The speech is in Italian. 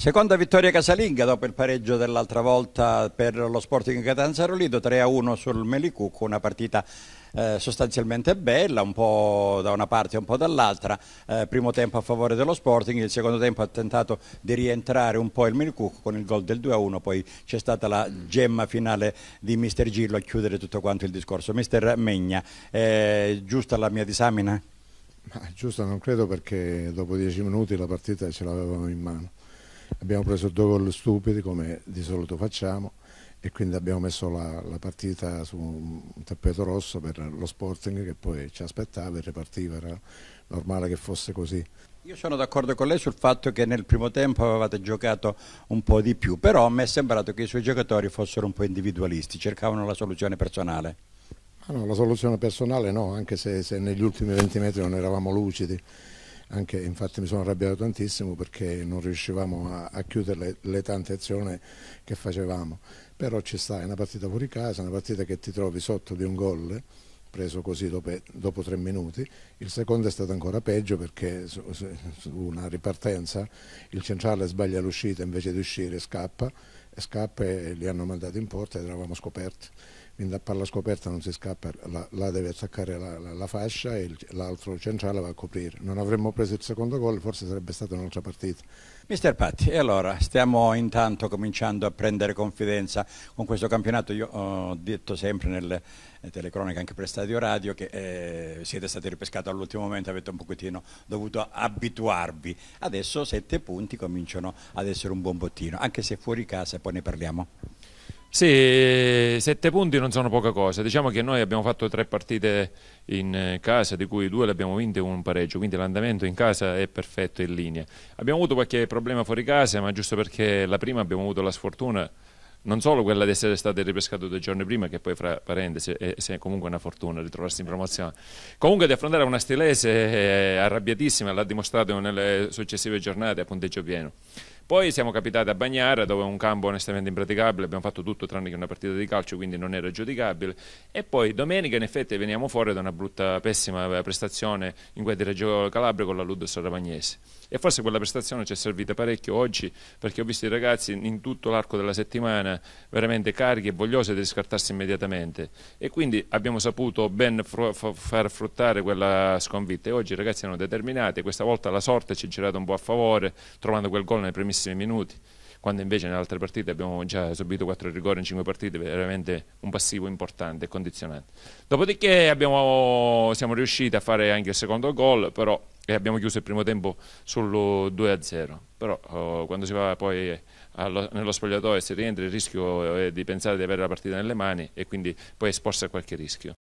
Seconda vittoria casalinga dopo il pareggio dell'altra volta per lo Sporting Catanzaro Lido, 3-1 sul Melicucco, una partita eh, sostanzialmente bella, un po' da una parte e un po' dall'altra, eh, primo tempo a favore dello Sporting, il secondo tempo ha tentato di rientrare un po' il Melicucco con il gol del 2-1, poi c'è stata la gemma finale di Mister Gillo a chiudere tutto quanto il discorso. Mister Megna, eh, giusta la mia disamina? Ma giusta non credo perché dopo dieci minuti la partita ce l'avevamo in mano abbiamo preso due gol stupidi come di solito facciamo e quindi abbiamo messo la, la, partita su un tappeto rosso per lo Sporting che poi ci aspettava e ripartiva, era normale che fosse così. Io sono d'accordo con lei sul fatto che nel primo tempo avevate giocato un po' di più, però mi è sembrato che i suoi giocatori fossero un po' individualisti, cercavano la soluzione personale. Ah no, la soluzione personale no, anche se, se negli ultimi 20 metri non eravamo lucidi anche, infatti mi sono arrabbiato tantissimo perché non riuscivamo a, a chiudere le, le, tante azioni che facevamo, però ci sta, è una partita fuori casa, una partita che ti trovi sotto di un gol preso così dopo, dopo tre minuti, il secondo è stato ancora peggio perché su, su una ripartenza il centrale sbaglia l'uscita invece di uscire scappa e scappa e li hanno mandati in porta ed eravamo scoperti quindi a palla scoperta non si scappa, la, la deve attaccare la, la, la fascia e l'altro centrale va a coprire. Non avremmo preso il secondo gol, forse sarebbe stata un'altra partita. Mister Patti, e allora stiamo intanto cominciando a prendere confidenza con questo campionato. Io ho detto sempre nelle telecroniche anche per Stadio Radio che eh, siete stati ripescati all'ultimo momento, avete un pochettino dovuto abituarvi. Adesso sette punti cominciano ad essere un buon bottino, anche se fuori casa poi ne parliamo. Sì, sette punti non sono poca cosa. Diciamo che noi abbiamo fatto tre partite in eh, casa, di cui due le abbiamo vinte e un pareggio, quindi l'andamento in casa è perfetto in linea. Abbiamo avuto qualche problema fuori casa, ma giusto perché la prima abbiamo avuto la sfortuna non solo quella di essere stato ripescato due giorni prima, che poi fra parentesi è, è comunque una fortuna ritrovarsi in promozione, comunque di affrontare una stilese eh, arrabbiatissima, l'ha dimostrato nelle successive giornate a punteggio pieno. Poi siamo capitati a Bagnara, dove è un campo onestamente impraticabile, abbiamo fatto tutto tranne che una partita di calcio, quindi non era giudicabile. E poi domenica in effetti veniamo fuori da una brutta, pessima eh, prestazione in quella di Reggio Calabria con la Ludo Ravagnese. E forse quella prestazione ci è servita parecchio oggi, perché ho visto i ragazzi in tutto l'arco della settimana veramente carichi e vogliosi di riscartarsi immediatamente. E quindi abbiamo saputo ben fru far fruttare quella sconfitta. E oggi i ragazzi erano determinati, questa volta la sorte ci è girata un po' a favore, trovando quel gol nei primi primissimi minuti, quando invece nelle altre partite abbiamo già subito quattro rigori in cinque partite, veramente un passivo importante e condizionante. Dopodiché abbiamo, siamo riusciti a fare anche il secondo gol, però eh, abbiamo chiuso il primo tempo sullo 2-0, però oh, quando si va poi allo, nello spogliatoio e si rientra il rischio è di pensare di avere la partita nelle mani e quindi poi esporsi a qualche rischio.